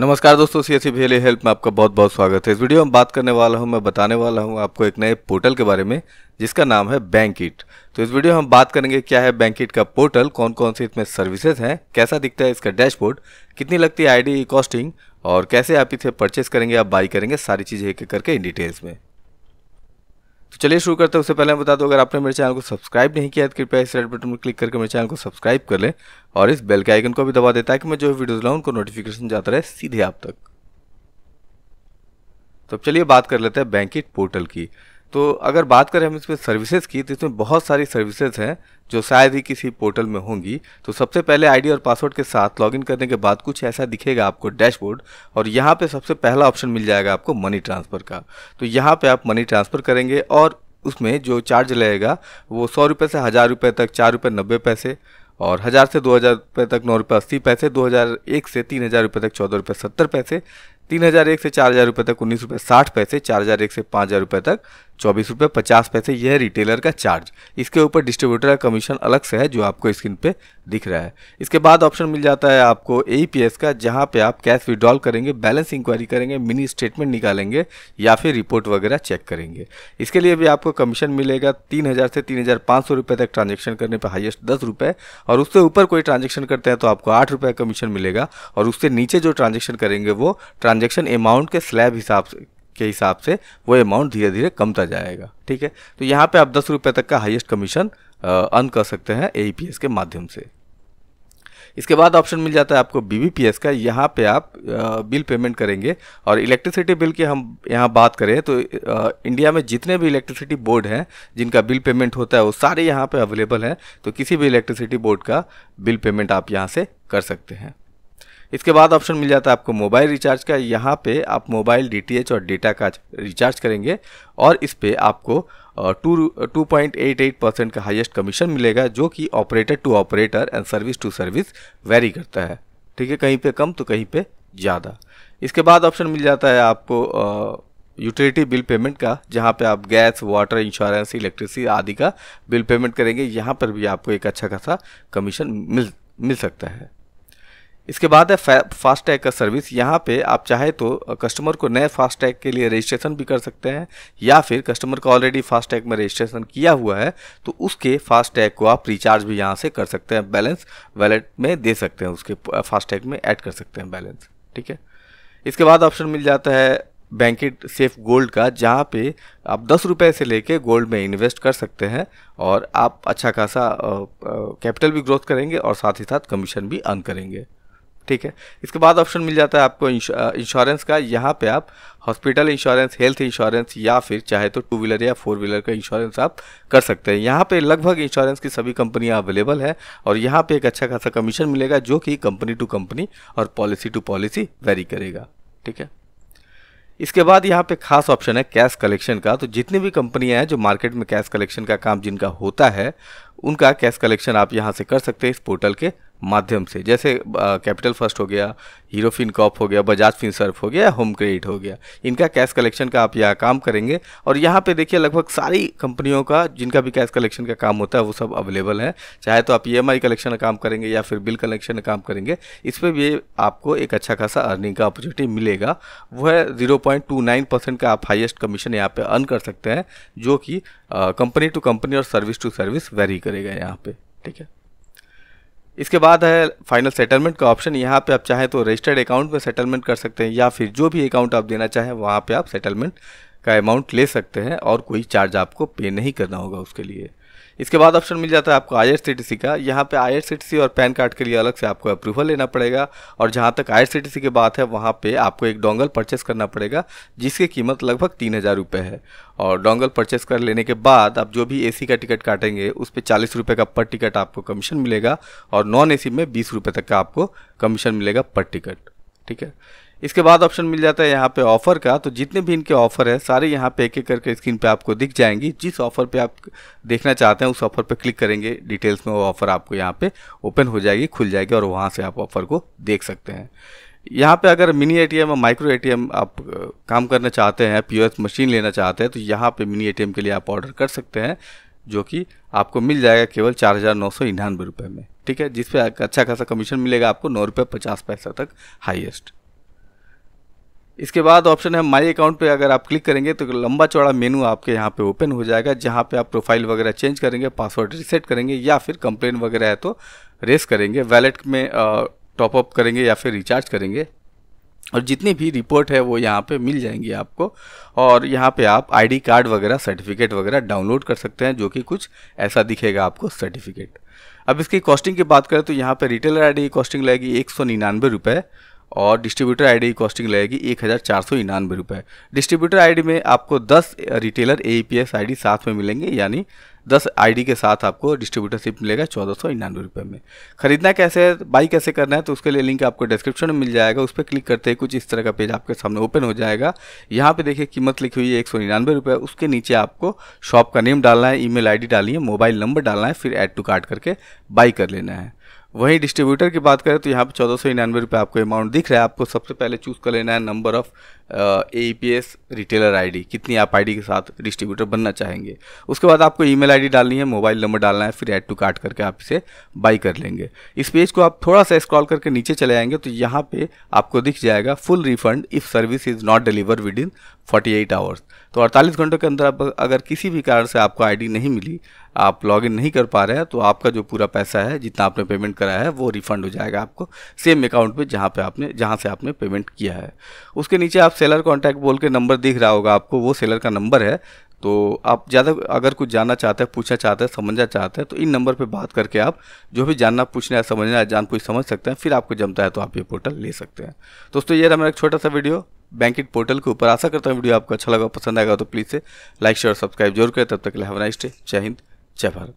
नमस्कार दोस्तों C S भेली हेल्प में आपका बहुत बहुत स्वागत है इस वीडियो में बात करने वाला हूं मैं बताने वाला हूं आपको एक नए पोर्टल के बारे में जिसका नाम है बैंक इट तो इस वीडियो में हम बात करेंगे क्या है बैंक इट का पोर्टल कौन कौन सी इसमें सर्विसेज हैं कैसा दिखता है इसका डैशबोर्ड कितनी लगती है आई कॉस्टिंग और कैसे आप इसे परचेस करेंगे आप बाई करेंगे सारी चीज़ें एक करके इन डिटेल्स में तो चलिए शुरू करते हैं उससे पहले मैं बता दूं अगर आपने मेरे चैनल को सब्सक्राइब नहीं किया है तो कृपया इस रेड बटन पर क्लिक करके मेरे चैनल को सब्सक्राइब कर लें और इस बेल के आइकन को भी दबा देता है कि मैं जो वीडियोज़ लाऊँ उनको नोटिफिकेशन जाता रहे सीधे आप तक तो चलिए बात कर लेते हैं बैंकिट पोर्टल की तो अगर बात करें हम इसमें सर्विसेज की तो इसमें बहुत सारी सर्विसेज हैं जो शायद ही किसी पोर्टल में होंगी तो सबसे पहले आईडी और पासवर्ड के साथ लॉगिन करने के बाद कुछ ऐसा दिखेगा आपको डैशबोर्ड और यहाँ पे सबसे पहला ऑप्शन मिल जाएगा आपको मनी ट्रांसफ़र का तो यहाँ पे आप मनी ट्रांसफ़र करेंगे और उसमें जो चार्ज लगेगा वो सौ रुपये से हज़ार रुपये तक चार रुपये नब्बे पैसे और हज़ार से दो हज़ार रुपये तक नौ रुपये अस्सी पैसे दो हज़ार एक से तीन हज़ार रुपये तक चौदह रुपये सत्तर पैसे तीन हज़ार एक से चार हज़ार रुपये तक उन्नीस रुपये साठ पैसे चार हज़ार एक से पाँच हज़ार रुपये तक चौबीस रुपये पचास पैसे यह रिटेलर का चार्ज इसके ऊपर डिस्ट्रीब्यूटर का कमीशन अलग से है जो आपको स्क्रीन पे दिख रहा है इसके बाद ऑप्शन मिल जाता है आपको ए का जहाँ पे आप कैश विड्रॉल करेंगे बैलेंस इंक्वायरी करेंगे मिनी स्टेटमेंट निकालेंगे या फिर रिपोर्ट वगैरह चेक करेंगे इसके लिए भी आपको कमीशन मिलेगा तीन हज़ार से तीन हज़ार पाँच सौ रुपये तक ट्रांजेक्शन करने पर हाइएस्ट दस रुपये और उससे ऊपर कोई ट्रांजेक्शन करते हैं तो आपको आठ रुपये कमीशन मिलेगा और उससे नीचे जो ट्रांजेक्शन करेंगे वो ट्रांजेक्शन अमाउंट के स्लैब हिसाब से के हिसाब से वो अमाउंट धीरे धीरे कमता जाएगा ठीक है तो यहाँ पे आप दस रुपये तक का हाईएस्ट कमीशन अर्न कर सकते हैं ए के माध्यम से इसके बाद ऑप्शन मिल जाता है आपको बी का यहाँ पे आप बिल पेमेंट करेंगे और इलेक्ट्रिसिटी बिल की हम यहाँ बात करें तो इंडिया में जितने भी इलेक्ट्रिसिटी बोर्ड हैं जिनका बिल पेमेंट होता है वो सारे यहाँ पे अवेलेबल हैं तो किसी भी इलेक्ट्रिसिटी बोर्ड का बिल पेमेंट आप यहाँ से कर सकते हैं इसके बाद ऑप्शन मिल जाता है आपको मोबाइल रिचार्ज का यहाँ पे आप मोबाइल डीटीएच और डेटा का रिचार्ज करेंगे और इस पर आपको two two point eight eight percent का हाईएस्ट कमीशन मिलेगा जो कि operator to operator and service to service vary करता है ठीक है कहीं पे कम तो कहीं पे ज़्यादा इसके बाद ऑप्शन मिल जाता है आपको यूटिलिटी बिल पेमेंट का जहाँ पे आप गैस वाटर इंश्योरेंस इलेक्ट्रिसिटी आदि का बिल पेमेंट करेंगे यहाँ पर भी आपको एक अच्छा खासा कमीशन मिल मिल सकता है इसके बाद है फास्टैग का सर्विस यहाँ पे आप चाहे तो कस्टमर को नए फास्टैग के लिए रजिस्ट्रेशन भी कर सकते हैं या फिर कस्टमर का ऑलरेडी फास्टैग में रजिस्ट्रेशन किया हुआ है तो उसके फास्टैग को आप रिचार्ज भी यहाँ से कर सकते हैं बैलेंस वैलेट में दे सकते हैं उसके फास्टैग में ऐड कर सकते हैं बैलेंस ठीक है इसके बाद ऑप्शन मिल जाता है बैंकेट सेफ गोल्ड का जहाँ पे आप दस रुपये से लेके गोल्ड में इन्वेस्ट कर सकते हैं और आप अच्छा खासा कैपिटल भी ग्रोथ करेंगे और साथ ही साथ कमीशन भी अर्न करेंगे ठीक है इसके बाद ऑप्शन मिल जाता है आपको इंश्योरेंस का यहाँ पे आप हॉस्पिटल इंश्योरेंस हेल्थ इंश्योरेंस या फिर चाहे तो टू व्हीलर या फोर व्हीलर का इंश्योरेंस आप कर सकते हैं यहाँ पे लगभग इंश्योरेंस की सभी कंपनियाँ अवेलेबल है और यहाँ पे एक अच्छा खासा कमीशन मिलेगा जो कि कंपनी टू कंपनी और पॉलिसी टू पॉलिसी वेरी करेगा ठीक है इसके बाद यहाँ पे खास ऑप्शन है कैश कलेक्शन का तो जितनी भी कंपनियाँ हैं जो मार्केट में कैश कलेक्शन का काम जिनका होता है उनका कैश कलेक्शन आप यहाँ से कर सकते हैं इस पोर्टल के माध्यम से जैसे कैपिटल फर्स्ट हो गया हीरो फिन कॉप हो गया बजाज फिन सर्फ हो गया होम क्रेडिट हो गया इनका कैश कलेक्शन का आप यहाँ काम करेंगे और यहाँ पे देखिए लगभग सारी कंपनियों का जिनका भी कैश कलेक्शन का काम होता है वो सब अवेलेबल है चाहे तो आप ई e कलेक्शन का काम करेंगे या फिर बिल कलेक्शन का काम करेंगे इस पर भी आपको एक अच्छा खासा अर्निंग का अपॉर्चुनिटी मिलेगा वह ज़ीरो का आप हाइएस्ट कमीशन यहाँ पर अर्न कर सकते हैं जो कि कंपनी टू कंपनी और सर्विस टू सर्विस वेरी करेगा यहाँ पे ठीक है इसके बाद है फाइनल सेटलमेंट का ऑप्शन यहाँ पे आप चाहें तो रजिस्टर्ड अकाउंट में सेटलमेंट कर सकते हैं या फिर जो भी अकाउंट आप देना चाहें वहाँ पे आप सेटलमेंट का अमाउंट ले सकते हैं और कोई चार्ज आपको पे नहीं करना होगा उसके लिए इसके बाद ऑप्शन मिल जाता है आपको आई का यहाँ पे आई और पैन कार्ड के लिए अलग से आपको अप्रूवल लेना पड़ेगा और जहाँ तक आई की बात है वहाँ पर आपको एक डोंगल परचेस करना पड़ेगा जिसकी कीमत लगभग तीन हज़ार रुपये है और डोंगल परचेस कर लेने के बाद आप जो भी ए का टिकट काटेंगे उस पर चालीस रुपये का पर टिकट आपको कमीशन मिलेगा और नॉन ए में बीस रुपये तक का आपको कमीशन मिलेगा पर टिकट ठीक है इसके बाद ऑप्शन मिल जाता है यहाँ पे ऑफर का तो जितने भी इनके ऑफर है सारे यहाँ पे एक एक करके स्क्रीन पे आपको दिख जाएंगी जिस ऑफर पे आप देखना चाहते हैं उस ऑफर पे क्लिक करेंगे डिटेल्स में वो ऑफर आपको यहाँ पे ओपन हो जाएगी खुल जाएगी और वहाँ से आप ऑफर को देख सकते हैं यहाँ पे अगर मिनी एटीएम और माइक्रो एटीएम आप काम करना चाहते हैं पी मशीन लेना चाहते हैं तो यहाँ पे मिनी ए के लिए आप ऑर्डर कर सकते हैं जो कि आपको मिल जाएगा केवल चार हज़ार नौ सौ निन्यानवे रुपये में ठीक है जिसपे अच्छा खासा कमीशन मिलेगा आपको नौ रुपये पचास पैसा तक हाईएस्ट इसके बाद ऑप्शन है माई अकाउंट पे अगर आप क्लिक करेंगे तो लंबा चौड़ा मेनू आपके यहाँ पे ओपन हो जाएगा जहाँ पे आप प्रोफाइल वगैरह चेंज करेंगे पासवर्ड रिसेट करेंगे या फिर कंप्लेन वगैरह है तो रेस करेंगे वैलेट में टॉपअप करेंगे या फिर रिचार्ज करेंगे और जितनी भी रिपोर्ट है वो यहाँ पे मिल जाएंगी आपको और यहाँ पे आप आईडी कार्ड वगैरह सर्टिफिकेट वगैरह डाउनलोड कर सकते हैं जो कि कुछ ऐसा दिखेगा आपको सर्टिफिकेट अब इसकी कॉस्टिंग की बात करें तो यहाँ पे रिटेलर आईडी कॉस्टिंग लगेगी एक सौ निन्यानवे रुपये और डिस्ट्रीब्यूटर आईडी की कॉस्टिंग लगेगी एक हज़ार चार सौ निन्यानवे रुपये डिस्ट्रीब्यूटर आईडी में आपको दस रिटेलर आई आईडी साथ में मिलेंगे यानी दस आईडी के साथ आपको डिस्ट्रीब्यूटरशिप मिलेगा चौदह सौ निन्यानवे रुपये में खरीदना कैसे है बाई कैसे करना है तो उसके लिए लिंक आपको डिस्क्रिप्शन में मिल जाएगा उस पर क्लिक करते ही कुछ इस तरह का पेज आपके सामने ओपन हो जाएगा यहाँ पे देखिए कीमत लिखी हुई है एक सौ निन्यानवे रुपये उसके नीचे आपको शॉप का नेम डालना है ईमेल आईडी डालनी है मोबाइल नंबर डालना है फिर एड टू कार्ट करके बाई कर लेना है वहीं डिस्ट्रीब्यूटर की बात करें तो यहाँ पर चौदह सौ निन्यानवे रुपये आपको अमाउंट दिख रहा है आपको सबसे पहले चूज़ कर लेना है number of A P S retailer I D कितनी आप आई डी के साथ डिस्ट्रीब्यूटर बनना चाहेंगे उसके बाद आपको ई मेल आई डी डालनी है मोबाइल नंबर डालना है फिर ऐड टू कार्ट करके आप इसे बाई कर लेंगे इस पेज को आप थोड़ा सा स्क्रॉल करके नीचे चले आएंगे तो यहाँ पे आपको दिख जाएगा full refund if service is not deliver within forty eight hours तो अड़तालीस घंटों के अंदर अगर किसी भी कारण से आपको आई डी नहीं मिली आप लॉगिन नहीं कर पा रहे हैं तो आपका जो पूरा पैसा है जितना आपने पेमेंट कराया है वो रिफंड हो जाएगा आपको सेम अकाउंट पे जहाँ पे आपने जहाँ से आपने पेमेंट किया है उसके नीचे आप सेलर कॉन्टैक्ट बोल के नंबर दिख रहा होगा आपको वो सेलर का नंबर है तो आप ज़्यादा अगर कुछ जानना चाहते हैं पूछना चाहते हैं समझना चाहते हैं तो इन नंबर पर बात करके आप जो भी जानना पूछना है समझना है जान पूछ समझ सकते हैं फिर आपको जमता है तो आप ये पोर्टल ले सकते हैं दोस्तों ये रहा मेरा एक छोटा सा वीडियो बैंकिंग पोर्टल के ऊपर आशा करता हूँ वीडियो आपको अच्छा लगा पसंद आएगा तो प्लीज़ से लाइक शेयर सब्सक्राइब जरूर करें तब तक के लिए हैव नाइस डे जय हिंद चफर